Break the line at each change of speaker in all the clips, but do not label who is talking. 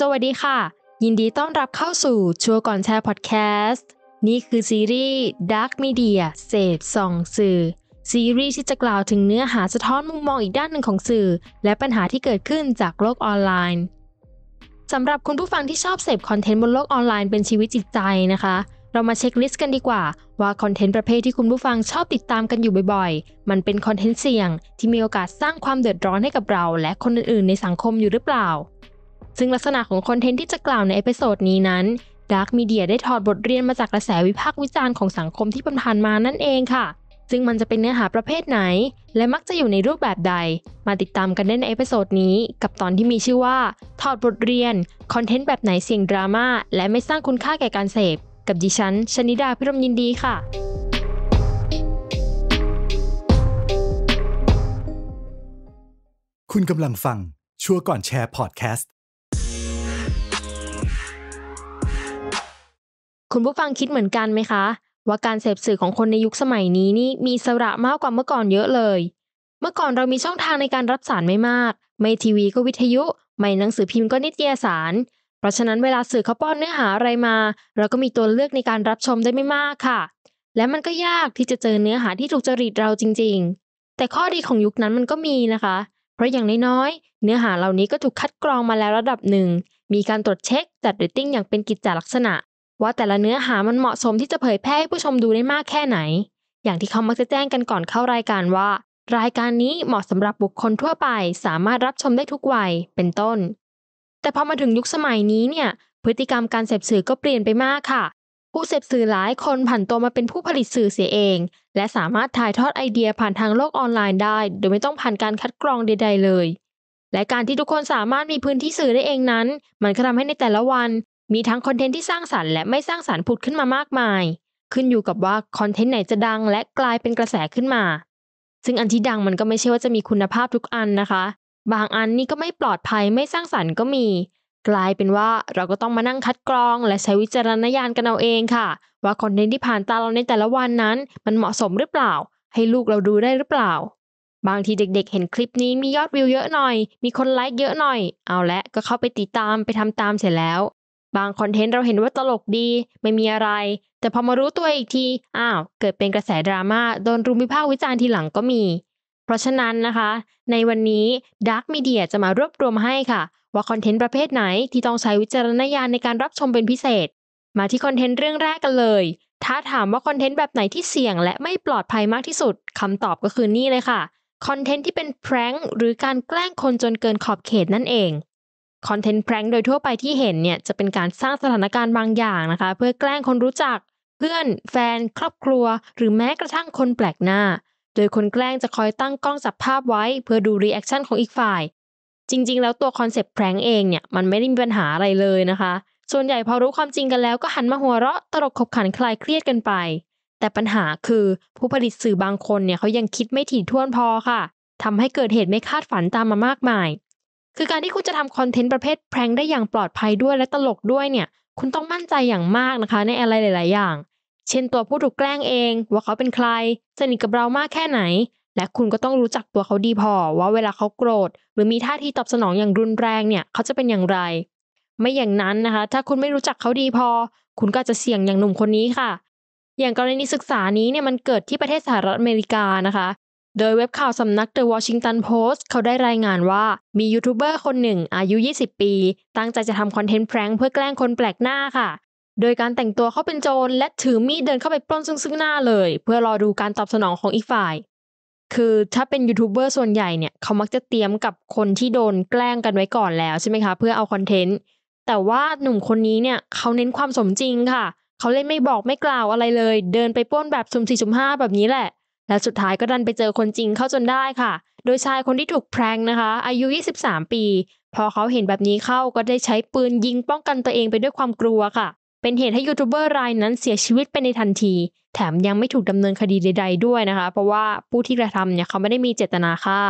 สวัสดีค่ะ ยินดีต้อนรับเข้าสู่ชัวก่อนแชร์พอดแคสต์ นี่คือซีรีส์ Dark Media เสพส่องสื่อ ซีรีส์ที่จะกล่าวถึงเนื้อหาสะท้อนมุมมองอีกด้านหนึ่งของสื่อ และปัญหาที่เกิดขึ้นจากโลกออนไลน์สำหรับคุณผู้ฟังที่ชอบเสพคอนเทนต์บนโลกออนไลน์เป็นชีวิตจิตใจนะคะ เรามาเช็คลิสต์กันดีกว่าว่าคอนเทนต์ประเภทที่คุณผู้ฟังชอบติดตามกันอยู่บ่อยๆมันเป็นคอนเทนต์เสี่ยงที่มีโอกาสสร้างความเดือดร้อนให้กับเราและคนอื่นๆ ในสังคมอยู่หรือเปล่าซึ่งลักษณะของคอนเทนต์ที่จะกล่าวในเอพิโซดนี้นั้นดาร์กมีเดียได้ถอดบทเรียนมาจากกระแสวิพากษ์วิจารณ์ของสังคมที่ผ่านมานั่นเองค่ะ ซึ่งมันจะเป็นเนื้อหาประเภทไหน และมักจะอยู่ในรูปแบบใด มาติดตามกันได้ในเอพิโซดนี้ กับตอนที่มีชื่อว่าถอดบทเรียน คอนเทนต์แบบไหนเสี่ยงดราม่าและไม่สร้างคุณค่าแก่การเสพกับดิฉันชนิดาพิรมยินดีค่ะ คุณกำลังฟังชัวก่อนแชร์พอดแคสตคุณผู้ฟังคิดเหมือนกันไหมคะว่าการเสพสื่อของคนในยุคสมัยนี้นี่มีสระมากกว่าเมื่อก่อนเยอะเลย เมื่อก่อนเรามีช่องทางในการรับสารไม่มากไม่ทีวีก็วิทยุไม่หนังสือพิมพ์ก็นิตยสาร เพราะฉะนั้นเวลาสื่อเขาป้อนเนื้อหาอะไรมา เราก็มีตัวเลือกในการรับชมได้ไม่มากค่ะ และมันก็ยากที่จะเจอเนื้อหาที่ถูกจริตเราจริง ๆ แต่ข้อดีของยุคนั้นมันก็มีนะคะ เพราะอย่างน้อยๆเนื้อหาเหล่านี้ก็ถูกคัดกรองมาแล้วระดับหนึ่งมีการตรวจเช็คจัดเรตติ้งอย่างเป็นกิจจลักษณะว่าแต่ละเนื้อหามันเหมาะสมที่จะเผยแพร่ให้ผู้ชมดูได้มากแค่ไหน อย่างที่เขามักจะแจ้งกันก่อนเข้ารายการว่า รายการนี้เหมาะสำหรับบุคคลทั่วไป สามารถรับชมได้ทุกวัย เป็นต้น แต่พอมาถึงยุคสมัยนี้เนี่ย พฤติกรรมการเสพสื่อก็เปลี่ยนไปมากค่ะ ผู้เสพสื่อหลายคนผันตัวมาเป็นผู้ผลิตสื่อเสียเอง และสามารถถ่ายทอดไอเดียผ่านทางโลกออนไลน์ได้ โดยไม่ต้องผ่านการคัดกรองใดๆ เลย และการที่ทุกคนสามารถมีพื้นที่สื่อได้เองนั้น มันก็ทำให้ในแต่ละวันมีทั้งคอนเทนต์ที่สร้างสารรค์และไม่สร้างสารรค์ผุดขึ้นมามากมาย ขึ้นอยู่กับว่าคอนเทนต์ไหนจะดังและกลายเป็นกระแสขึ้นมา ซึ่งอันที่ดังมันก็ไม่ใช่ว่าจะมีคุณภาพทุกอันนะคะ บางอันนี่ก็ไม่ปลอดภัยไม่สร้างสารรค์ก็มี กลายเป็นว่าเราก็ต้องมานั่งคัดกรอง และใช้วิจารณญาณกันเอาเองค่ะ ว่าคอนเทนต์ที่ผ่านตาเราในแต่ละวันนั้น มันเหมาะสมหรือเปล่า ให้ลูกเราดูได้หรือเปล่า บางทีเด็ก ๆ เห็นคลิปนี้มียอดวิวเยอะหน่อย มีคนไลค์เยอะหน่อย เอาละก็เข้าไปติดตามไปทำตามเสร็จแล้วบางคอนเทนต์เราเห็นว่าตลกดี ไม่มีอะไร แต่พอมารู้ตัวอีกที อ้าว เกิดเป็นกระแสดราม่าโดนรุมวิพากษ์วิจารณ์ทีหลังก็มี เพราะฉะนั้นนะคะ ในวันนี้ Dark Media จะมารวบรวมให้ค่ะ ว่าคอนเทนต์ประเภทไหนที่ต้องใช้วิจารณญาณในการรับชมเป็นพิเศษ มาที่คอนเทนต์เรื่องแรกกันเลย ถ้าถามว่าคอนเทนต์แบบไหนที่เสี่ยง และไม่ปลอดภัยมากที่สุดคำตอบก็คือนี่เลยค่ะคอนเทนต์ที่เป็นแพร้งหรือการแกล้งคนจนเกินขอบเขตนั่นเองคอนเทนต์แพร้งโดยทั่วไปที่เห็นเนี่ยจะเป็นการสร้างสถานการณ์บางอย่างนะคะ เพื่อแกล้งคนรู้จัก เพื่อนแฟนครอบครัว หรือแม้กระทั่งคนแปลกหน้า โดยคนแกล้งจะคอยตั้งกล้องจับภาพไว้ เพื่อดูรีแอคชั่นของอีกฝ่าย จริงๆ แล้วตัวคอนเซปต์แพร้งเองเนี่ยมันไม่ได้มีปัญหาอะไรเลยนะคะ ส่วนใหญ่พอรู้ความจริงกันแล้ว ก็หันมาหัวเราะตลกขบขันคลายเครียดกันไป แต่ปัญหาคือผู้ผลิตสื่อบางคนเนี่ยเขายังคิดไม่ถี่ถ้วนพอค่ะทำให้เกิดเหตุไม่คาดฝันตามมามากมายคือการที่คุณจะทำคอนเทนต์ประเภทแพร้งได้อย่างปลอดภัยด้วยและตลกด้วยเนี่ย คุณต้องมั่นใจอย่างมากนะคะ ในอะไรหลาย ๆ อย่าง เช่นตัวผู้ถูกแกล้งเองว่าเขาเป็นใครสนิทกับเรามากแค่ไหน และคุณก็ต้องรู้จักตัวเขาดีพอ ว่าเวลาเขาโกรธหรือมีท่าทีตอบสนองอย่างรุนแรงเนี่ย เขาจะเป็นอย่างไร ไม่อย่างนั้นนะคะ ถ้าคุณไม่รู้จักเขาดีพอ คุณก็จะเสี่ยงอย่างหนุ่มคนนี้ค่ะ อย่างกรณีศึกษานี้เนี่ยมันเกิดที่ประเทศสหรัฐอเมริกานะคะโดยเว็บข่าวสำนัก The Washington Post เขาได้รายงานว่ามียูทูบเบอร์คนหนึ่งอายุ 20 ปี ตั้งใจจะทำคอนเทนต์แพร้งเพื่อแกล้งคนแปลกหน้าค่ะ โดยการแต่งตัวเขาเป็นโจรและถือมีดเดินเข้าไปปล้นซึ่งซึ่งหน้าเลย เพื่อรอดูการตอบสนองของอีกฝ่าย คือถ้าเป็นยูทูบเบอร์ส่วนใหญ่เนี่ยเขามักจะเตรียมกับคนที่โดนแกล้งกันไว้ก่อนแล้วใช่ไหมคะเพื่อเอาคอนเทนต์ แต่ว่าหนุ่มคนนี้เนี่ยเขาเน้นความสมจริงค่ะ เขาเล่นไม่บอกไม่กล่าวอะไรเลย เดินไปป้นแบบสุ่มสี่สุ่มห้าแบบนี้แหละและสุดท้ายก็ดันไปเจอคนจริงเข้าจนได้ค่ะ โดยชายคนที่ถูกแพรงนะคะ อายุ 23 ปี พอเขาเห็นแบบนี้เข้าก็ได้ใช้ปืนยิงป้องกันตัวเองไปด้วยความกลัวค่ะ เป็นเหตุให้ยูทูบเบอร์รายนั้นเสียชีวิตไปในทันที แถมยังไม่ถูกดำเนินคดีใดๆด้วยนะคะ เพราะว่าผู้ที่กระทำเนี่ยเขาไม่ได้มีเจตนาค่ะ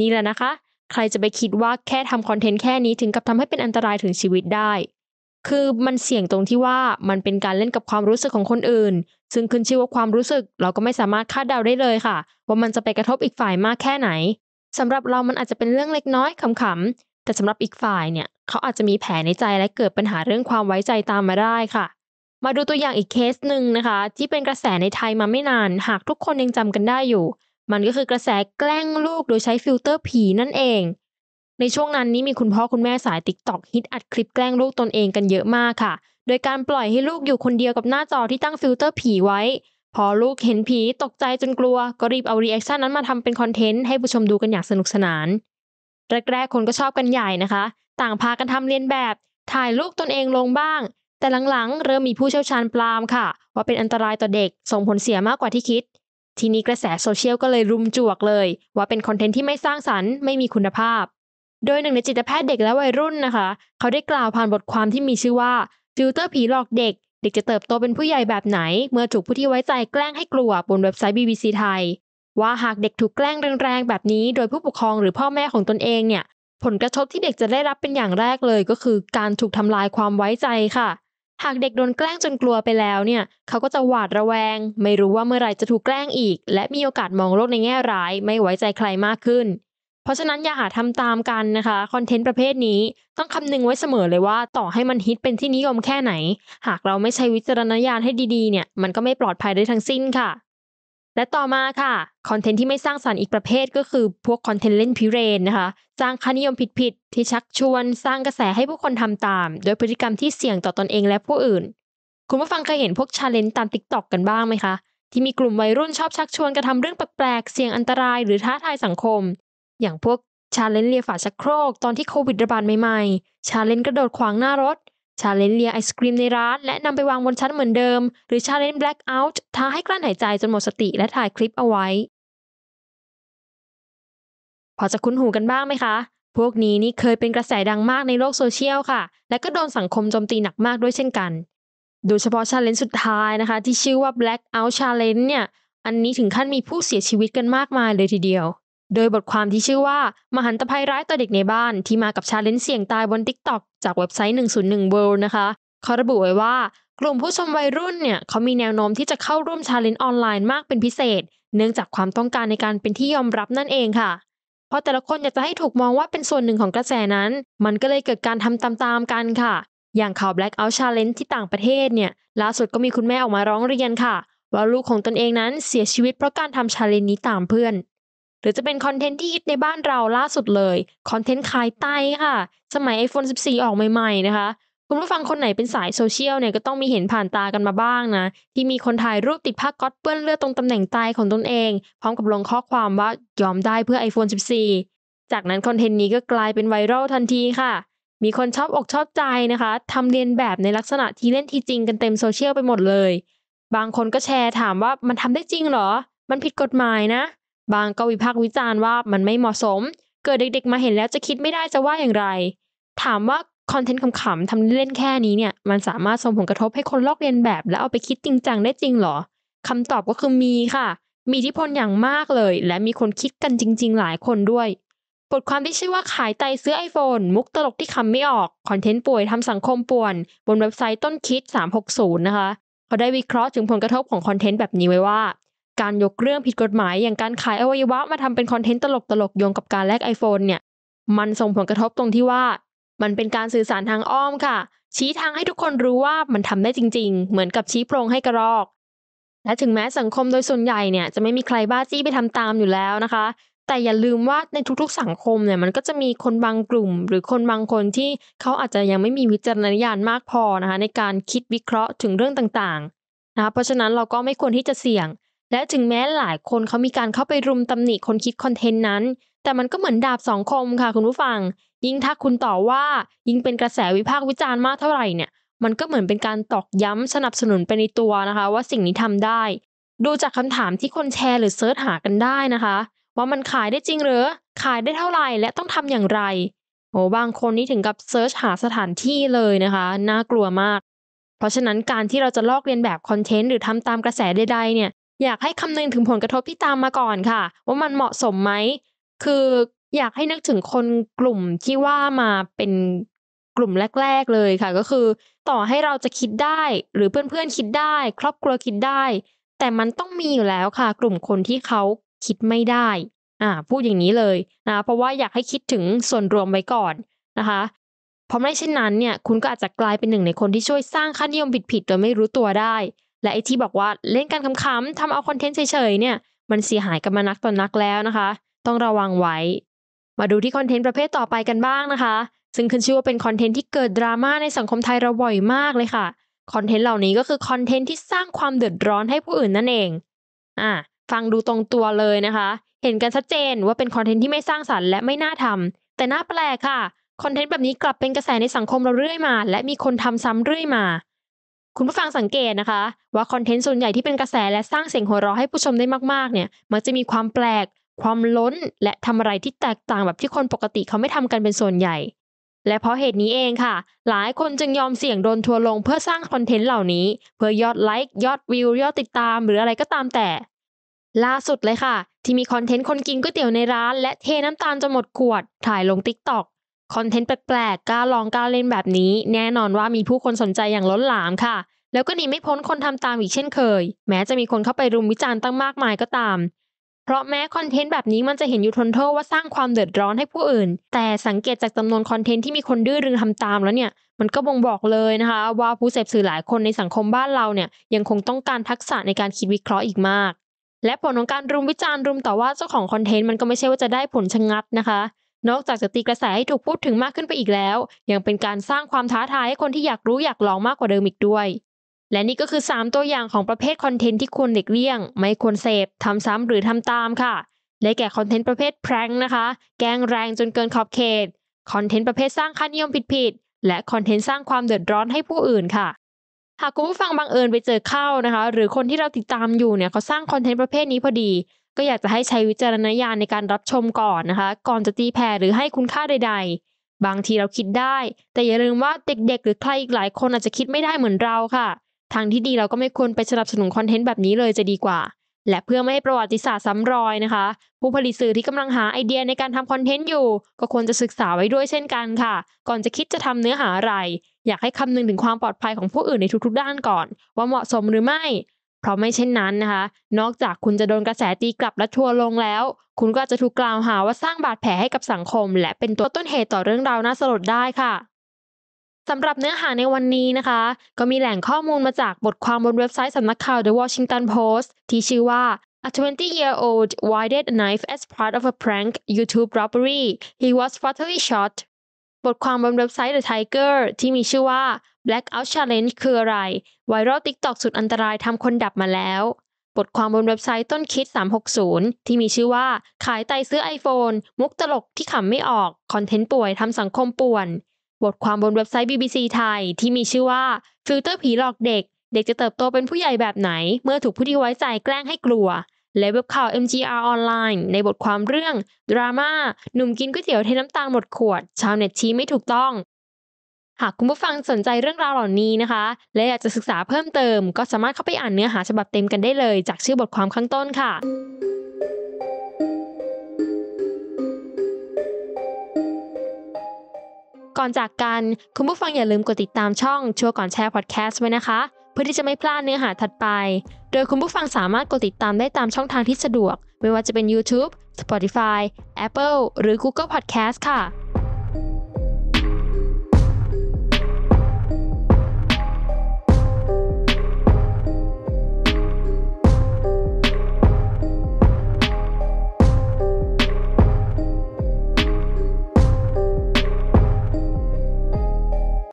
นี่แหละนะคะ ใครจะไปคิดว่าแค่ทำคอนเทนต์แค่นี้ถึงกับทำให้เป็นอันตรายถึงชีวิตได้คือมันเสี่ยงตรงที่ว่ามันเป็นการเล่นกับความรู้สึกของคนอื่น ซึ่งขึ้นชื่อว่าความรู้สึก เราก็ไม่สามารถคาดเดาได้เลยค่ะ ว่ามันจะไปกระทบอีกฝ่ายมากแค่ไหน สำหรับเรามันอาจจะเป็นเรื่องเล็กน้อยขำๆ แต่สำหรับอีกฝ่ายเนี่ยเขาอาจจะมีแผลในใจและเกิดปัญหาเรื่องความไว้ใจตามมาได้ค่ะ มาดูตัวอย่างอีกเคสหนึ่งนะคะ ที่เป็นกระแสในไทยมาไม่นาน หากทุกคนยังจำกันได้อยู่ มันก็คือกระแสแกล้งลูกโดยใช้ฟิลเตอร์ผีนั่นเองในช่วงนั้นนี้มีคุณพ่อคุณแม่สายติ๊กต็อกฮิตอัดคลิปแกล้งลูกตนเองกันเยอะมากค่ะ โดยการปล่อยให้ลูกอยู่คนเดียวกับหน้าจอที่ตั้งฟิลเตอร์ผีไว้ พอลูกเห็นผีตกใจจนกลัว ก็รีบเอารีแอคชั่นนั้นมาทำเป็นคอนเทนต์ให้ผู้ชมดูกันอย่างสนุกสนาน แรกๆคนก็ชอบกันใหญ่นะคะ ต่างพากันทำเลียนแบบ ถ่ายลูกตนเองลงบ้าง แต่หลังๆเริ่มมีผู้เชี่ยวชาญปรามค่ะ ว่าเป็นอันตรายต่อเด็ก ส่งผลเสียมากกว่าที่คิด ทีนี้กระแสโซเชียลก็เลยรุมจวกเลย ว่าเป็นคอนเทนต์ที่ไม่สร้างสรรค์ไม่มีคุณภาพโดยหนึ่งในจิตแพทย์เด็กและวัยรุ่นนะคะ เขาได้กล่าวผ่านบทความที่มีชื่อว่าฟิลเตอร์ผีหลอกเด็ก เด็กจะเติบโตเป็นผู้ใหญ่แบบไหน เมื่อถูกผู้ที่ไว้ใจแกล้งให้กลัวบนเว็บไซต์ BBC ไทย ว่าหากเด็กถูกแกล้งแรงๆแบบนี้โดยผู้ปกครองหรือพ่อแม่ของตนเองเนี่ย ผลกระทบที่เด็กจะได้รับเป็นอย่างแรกเลยก็คือการถูกทำลายความไว้ใจค่ะ หากเด็กโดนแกล้งจนกลัวไปแล้วเนี่ยเขาก็จะหวาดระแวง ไม่รู้ว่าเมื่อไหร่จะถูกแกล้งอีก และมีโอกาสมองโลกในแง่ร้าย ไม่ไว้ใจใครมากขึ้นราะฉะนั้น อย่าหาทำตามกันนะคะคอนเทนต์ประเภทนี้ต้องคำนึงไว้เสมอเลยว่าต่อให้มันฮิตเป็นที่นิยมแค่ไหน หากเราไม่ใช้วิจารณญาณให้ดีๆเนี่ยมันก็ไม่ปลอดภัยได้ทั้งสิ้นค่ะ และต่อมาค่ะ คอนเทนต์ที่ไม่สร้างสารรค์อีกประเภทก็คือพวกคอนเทนต์เล่นพิเรนนะคะสร้างค่านิยมผิดๆที่ชักชวน สร้างกระแสให้ผู้คนทำตามโดยพฤติกรรมที่เสี่ยงต่อตอนเองและผู้อื่น คุณผู้ฟังเคยเห็นพวกชาเลนจ์ตามติกต็อกันบ้างไหมคะที่มีกลุ่มวัยรุ่นชอบชักชวนกระทำเรื่องแปลกๆเสี่ยงอันตรายหรือท้าทายสังคมอย่างพวกชาเลนเลียฝาชักโครก ตอนที่โควิดระบาดใหม่ๆชาเลนกระโดดขวางหน้ารถ ชาเลนเลียไอศครีมในร้าน และนำไปวางบนชั้นเหมือนเดิม หรือชาเลนแบล็กเอาท์ท้าให้กลั้นหายใจจนหมดสติและถ่ายคลิปเอาไว้ พอจะคุ้นหูกันบ้างไหมคะ พวกนี้นี่เคยเป็นกระแสดังมากในโลกโซเชียลค่ะ และก็โดนสังคมโจมตีหนักมากด้วยเช่นกันโดยเฉพาะชาเลนสุดท้ายนะคะที่ชื่อว่า Blackout Challenge เนี่ยอันนี้ถึงขั้นมีผู้เสียชีวิตกันมากมายเลยทีเดียวโดยบทความที่ชื่อว่า มหันตภัยร้ายต่อเด็กในบ้าน ที่มากับชาเลนจ์เสี่ยงตายบน TikTok จากเว็บไซต์101 World นะคะเขาระบุไว้ว่า กลุ่มผู้ชมวัยรุ่นเนี่ยเขามีแนวโน้มที่จะเข้าร่วมชาเลนจ์ออนไลน์มากเป็นพิเศษ เนื่องจากความต้องการในการเป็นที่ยอมรับนั่นเองค่ะ เพราะแต่ละคนอยากจะให้ถูกมองว่าเป็นส่วนหนึ่งของกระแสนั้น มันก็เลยเกิดการทำตาม ๆกันค่ะ อย่างข่าว Blackout Challenge ที่ต่างประเทศเนี่ย ล่าสุดก็มีคุณแม่ออกมาร้องเรียนค่ะ ว่าลูกของตนเองนั้นเสียชีวิตเพราะการทำชาเลนจ์นี้ตามเพื่อนหรือจะเป็นคอนเทนต์ที่ฮิตในบ้านเราล่าสุดเลย คอนเทนต์ขายไตค่ะ สมัย iPhone 14 ออกใหม่ๆนะคะคุณผู้ฟังคนไหนเป็นสายโซเชียลเนี่ยก็ต้องมีเห็นผ่านตากันมาบ้างนะ ที่มีคนถ่ายรูปติดผ้าก๊อตเปื้อนเลือดตรงตำแหน่งไตของตนเอง พร้อมกับลงข้อความว่ายอมได้เพื่อ iPhone 14 จากนั้นคอนเทนต์นี้ก็กลายเป็นไวรัลทันทีค่ะ มีคนชอบอกชอบใจนะคะทำเรียนแบบในลักษณะที่เล่นที่จริงกันเต็มโซเชียลไปหมดเลย บางคนก็แชร์ถามว่ามันทำได้จริงเหรอ มันผิดกฎหมายนะบางก็วิพากษ์วิจารณ์ว่ามันไม่เหมาะสม เกิดเด็กๆมาเห็นแล้วจะคิดไม่ได้จะว่าอย่างไร ถามว่าคอนเทนต์ขำๆทำเล่นแค่นี้เนี่ยมันสามารถส่งผลกระทบให้คนลอกเรียนแบบ แล้วเอาไปคิดจริงจังได้จริงหรอคำตอบก็คือมีค่ะ มีอิทธิพลอย่างมากเลย และมีคนคิดกันจริงๆ หลายคนด้วยบทความที่ชื่อว่าขายไตซื้อ iPhone มุกตลกที่คำไม่ออกคอนเทนต์ป่วยทำสังคมป่วน บนเว็บไซต์ต้นคิด360นะคะเขาได้วิเคราะห์ถึงผลกระทบของคอนเทนต์แบบนี้ไว้ว่าการยกเรื่องผิดกฎหมายอย่างการขายอวัยวะมาทำเป็นคอนเทนต์ตลกๆ โยงกับการแลก iPhone เนี่ย มันส่งผลกระทบตรงที่ว่า มันเป็นการสื่อสารทางอ้อมค่ะ ชี้ทางให้ทุกคนรู้ว่ามันทำได้จริงๆ เหมือนกับชี้โพรงให้กระรอก และถึงแม้สังคมโดยส่วนใหญ่เนี่ยจะไม่มีใครบ้าจี้ไปทำตามอยู่แล้วนะคะ แต่อย่าลืมว่าในทุกๆสังคมเนี่ยมันก็จะมีคนบางกลุ่ม หรือคนบางคนที่เขาอาจจะยังไม่มีวิจารณญาณมากพอนะคะในการคิดวิเคราะห์ถึงเรื่องต่างๆ นะคะเพราะฉะนั้นเราก็ไม่ควรที่จะเสี่ยงและถึงแม้หลายคนเขามีการเข้าไปรุมตำหนิคนคิดคอนเทนต์นั้น แต่มันก็เหมือนดาบสองคมค่ะ คุณผู้ฟัง ยิ่งถ้าคุณต่อว่ายิ่งเป็นกระแสวิพากษ์วิจารณ์มากเท่าไหร่เนี่ย มันก็เหมือนเป็นการตอกย้ำสนับสนุนไปในตัวนะคะ ว่าสิ่งนี้ทำได้ ดูจากคำถามที่คนแชร์หรือเซิร์ชหากันได้นะคะว่ามันขายได้จริงหรือ ขายได้เท่าไหร่และต้องทำอย่างไร โอ้ บางคนนี่ถึงกับเซิร์ชหาสถานที่เลยนะคะ น่ากลัวมาก เพราะฉะนั้นการที่เราจะลอกเลียนแบบคอนเทนต์หรือทำตามกระแสใดๆเนี่ยอยากให้คำนึงถึงผลกระทบที่ตามมาก่อนค่ะว่ามันเหมาะสมไหม คืออยากให้นึกถึงคนกลุ่มที่ว่ามาเป็นกลุ่มแรกๆเลยค่ะ ก็คือ ต่อให้เราจะคิดได้หรือเพื่อนๆคิดได้ ครอบครัวคิดได้ แต่มันต้องมีอยู่แล้วค่ะ กลุ่มคนที่เขาคิดไม่ได้อ่า พูดอย่างนี้เลยนะเพราะว่าอยากให้คิดถึงส่วนรวมไว้ก่อนนะคะ เพราะไม่เช่นนั้นเนี่ย คุณก็อาจจะกลายเป็นหนึ่งในคนที่ช่วยสร้างค่านิยมผิดๆโดยไม่รู้ตัวได้และไอที่บอกว่าเล่นการขำๆทำเอาคอนเทนต์เฉยๆเนี่ย มันเสียหายกันมานักต่อนนักแล้วนะคะ ต้องระวังไว้ มาดูที่คอนเทนต์ประเภทต่อไปกันบ้างนะคะ ซึ่งขึ้นชื่อว่าเป็นคอนเทนต์ที่เกิดดราม่าในสังคมไทยเราบ่อยมากเลยค่ะคอนเทนต์เหล่านี้ก็คือคอนเทนต์ที่สร้างความเดือดร้อนให้ผู้อื่นนั่นเองอ่ะฟังดูตรงตัวเลยนะคะ เห็นกันชัดเจนว่าเป็นคอนเทนต์ที่ไม่สร้างสรรค์และไม่น่าทำ แต่น่าแปลกค่ะคอนเทนต์แบบนี้กลับเป็นกระแสในสังคมเราเรื่อยมาและมีคนทำซ้ำเรื่อยมาคุณผู้ฟังสังเกตนะคะว่าคอนเทนต์ส่วนใหญ่ที่เป็นกระแสและสร้างเสียงหัวเราะให้ผู้ชมได้มากๆ เนี่ย มันจะมีความแปลก ความล้น และทำอะไรที่แตกต่างแบบที่คนปกติเขาไม่ทำกันเป็นส่วนใหญ่ และเพราะเหตุนี้เองค่ะ หลายคนจึงยอมเสี่ยงโดนทัวลง เพื่อสร้างคอนเทนต์เหล่านี้ เพื่อยอดไลค์ยอดวิวยอดติดตามหรืออะไรก็ตามแต่ ล่าสุดเลยค่ะ ที่มีคอนเทนต์คนกินก๋วยเตี๋ยวในร้าน และเทน้ำตาลจนหมดขวด ถ่ายลงติ๊กต็อกคอนเทนต์แปลกๆกล้าลองกล้าเล่นแบบนี้ แน่นอนว่ามีผู้คนสนใจอย่างล้นหลามค่ะ แล้วก็หนีไม่พ้นคนทำตามอีกเช่นเคย แม้จะมีคนเข้าไปรุมวิจารณ์ตั้งมากมายก็ตาม เพราะแม้คอนเทนต์แบบนี้มันจะเห็นอยู่ทนโทษว่าสร้างความเดือดร้อนให้ผู้อื่น แต่สังเกตจากจำนวนคอนเทนต์ที่มีคนดื้อรึงทำตามแล้วเนี่ย มันก็บ่งบอกเลยนะคะ ว่าผู้เสพสื่อหลายคนในสังคมบ้านเราเนี่ยยังคงต้องการทักษะในการคิดวิเคราะห์อีกมาก และผลของการรุมวิจารณ์รุมต่อว่าเจ้าของคอนเทนต์มันก็ไม่ใช่ว่าจะได้ผลชะงัดนะคะนอกจากจะตีกระแสให้ถูกพูดถึงมากขึ้นไปอีกแล้ว ยังเป็นการสร้างความท้าทายให้คนที่อยากรู้อยากลองมากกว่าเดิมอีกด้วย และนี่ก็คือ 3 ตัวอย่างของประเภทคอนเทนต์ที่ควรเด็กเลี่ยงไม่ควรเสพทำซ้ำหรือทำตามค่ะ ได้แก่คอนเทนต์ประเภทแพร้งนะคะ แกงแรงจนเกินขอบเขตคอนเทนต์ประเภทสร้างค่านิยมผิดๆและคอนเทนต์สร้างความเดือดร้อนให้ผู้อื่นค่ะ หากคุณผู้ฟังบังเอิญไปเจอเข้านะคะ หรือคนที่เราติดตามอยู่เนี่ยเขาสร้างคอนเทนต์ประเภทนี้พอดีก็อยากจะให้ใช้วิจารณญาณในการรับชมก่อนนะคะ ก่อนจะตีแผ่หรือให้คุณค่าใดๆ บางทีเราคิดได้ แต่อย่าลืมว่าเด็ก ๆ หรือใครอีกหลายคนอาจจะคิดไม่ได้เหมือนเราค่ะทางที่ดีเราก็ไม่ควรไปสนับสนุนคอนเทนต์แบบนี้เลยจะดีกว่า และเพื่อไม่ให้ประวัติศาสตร์ซ้ำรอยนะคะ ผู้ผลิตสื่อที่กำลังหาไอเดียในการทำคอนเทนต์อยู่ก็ควรจะศึกษาไว้ด้วยเช่นกันค่ะ ก่อนจะคิดจะทำเนื้อหาอะไร อยากให้คำนึงถึงความปลอดภัยของผู้อื่นในทุก ๆ ด้านก่อน ว่าเหมาะสมหรือไม่เพราะไม่เช่นนั้นนะคะ นอกจากคุณจะโดนกระแสตีกลับและทัวลงแล้ว คุณก็จะถูกกล่าวหาว่าสร้างบาดแผลให้กับสังคม และเป็นตัวต้นเหตุต่อเรื่องราวน่าสลดได้ค่ะ สำหรับเนื้อหาในวันนี้นะคะ ก็มีแหล่งข้อมูลมาจากบทความบนเว็บไซต์สำนักข่าว The Washington Post ที่ชื่อว่า A 20-year-old wielded a knife as part of a prank YouTube robbery. He was fatally shot บทความบนเว็บไซต์ The Tiger ที่มีชื่อว่า Blackout Challenge คืออะไร ไวรัล TikTok สุดอันตรายทำคนดับมาแล้ว บทความบนเว็บไซต์ต้นคิด 360 ที่มีชื่อว่า ขายไตซื้อ iPhone มุกตลกที่ขำไม่ออก คอนเทนต์ป่วยทำสังคมป่วน บทความบนเว็บไซต์ BBC ไทย ที่มีชื่อว่า ฟิลเตอร์ผีหลอกเด็ก เด็กจะเติบโตเป็นผู้ใหญ่แบบไหน เมื่อถูกผู้ที่ไว้ใจแกล้งให้กลัวและเว็บข่าว MGR ออนไลน์ในบทความเรื่อง ดราม่าหนุ่มกินก๋วยเตี๋ยวเทน้ำตาลหมดขวดชาวเน็ตชี้ไม่ถูกต้อง หากคุณผู้ฟังสนใจเรื่องราวเหล่านี้นะคะ และอยากจะศึกษาเพิ่มเติม ก็สามารถเข้าไปอ่านเนื้อหาฉบับเต็มกันได้เลย จากชื่อบทความข้างต้นค่ะ ก่อนจากกัน คุณผู้ฟังอย่าลืมกดติดตามช่องชัวก่อนแชร์พอดแคสต์ไว้นะคะพื่อที่จะไม่พลาดเนื้อหาถัดไป โดยคุณผู้ฟังสามารถกดติดตามได้ตามช่องทางที่สะดวก ไม่ว่าจะเป็น YouTube, Spotify, Apple หรือ Google Podcast ค่ะ